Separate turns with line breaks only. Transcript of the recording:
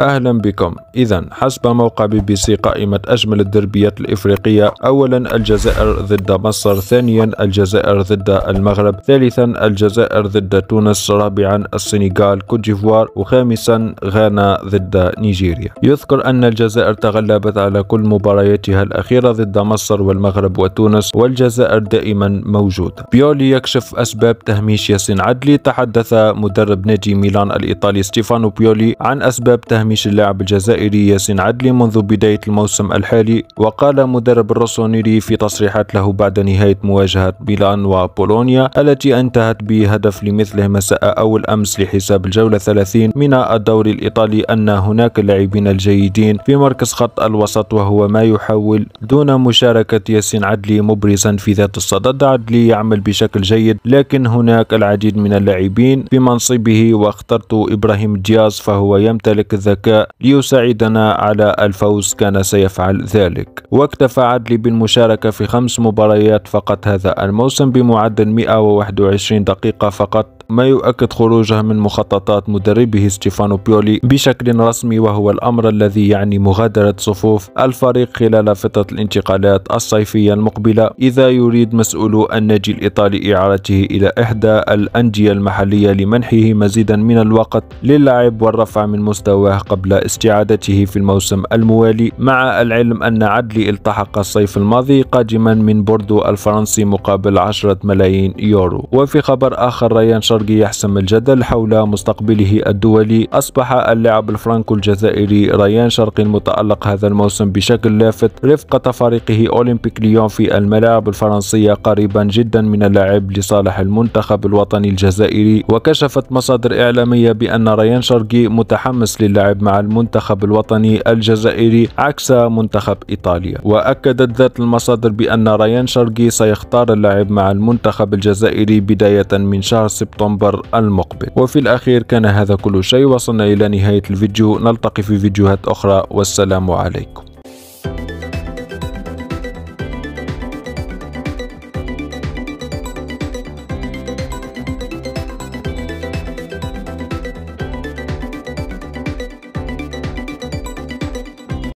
أهلا بكم إذا حسب موقع بي بي سي قائمة أجمل الدربيات الإفريقية أولا الجزائر ضد مصر ثانيا الجزائر ضد المغرب ثالثا الجزائر ضد تونس رابعا السنغال كوت ديفوار وخامسا غانا ضد نيجيريا يذكر أن الجزائر تغلبت على كل مبارياتها الأخيرة ضد مصر والمغرب وتونس والجزائر دائما موجودة بيولي يكشف أسباب تهميش ياسين عدلي تحدث مدرب نادي ميلان الإيطالي ستيفانو بيولي عن أسباب تهميش هامش اللاعب الجزائري ياسين عدلي منذ بداية الموسم الحالي وقال مدرب الروسونيري في تصريحات له بعد نهاية مواجهة ميلان وبولونيا التي انتهت بهدف لمثله مساء أول أمس لحساب الجولة 30 من الدوري الإيطالي أن هناك اللاعبين الجيدين في مركز خط الوسط وهو ما يحول دون مشاركة ياسين عدلي مبرزا في ذات الصدد عدلي يعمل بشكل جيد لكن هناك العديد من اللاعبين في منصبه واخترت إبراهيم دياز فهو يمتلك الذكاء الذكاء ليساعدنا على الفوز كان سيفعل ذلك واكتفى عدلي بالمشاركة في خمس مباريات فقط هذا الموسم بمعدل 121 دقيقة فقط ما يؤكد خروجه من مخططات مدربه ستيفانو بيولي بشكل رسمي وهو الأمر الذي يعني مغادرة صفوف الفريق خلال فترة الانتقالات الصيفية المقبلة إذا يريد مسؤولو النادي الإيطالي إعارته إلى إحدى الأندية المحلية لمنحه مزيدا من الوقت للعب والرفع من مستواه قبل استعادته في الموسم الموالي مع العلم أن عدلي التحق الصيف الماضي قادما من بوردو الفرنسي مقابل 10 ملايين يورو وفي خبر آخر ريان شر الشرقي يحسم الجدل حول مستقبله الدولي أصبح اللاعب الفرنكو الجزائري ريان شرقي المتألق هذا الموسم بشكل لافت رفقة فريقه أولمبيك ليون في الملاعب الفرنسية قريبا جدا من اللاعب لصالح المنتخب الوطني الجزائري وكشفت مصادر إعلامية بأن ريان شرقي متحمس للعب مع المنتخب الوطني الجزائري عكس منتخب إيطاليا وأكدت ذات المصادر بأن ريان شرقي سيختار اللعب مع المنتخب الجزائري بداية من شهر سبتمبر نوفمبر المقبل وفي الأخير كان هذا كل شيء وصلنا إلى نهاية الفيديو نلتقي في فيديوهات أخرى والسلام عليكم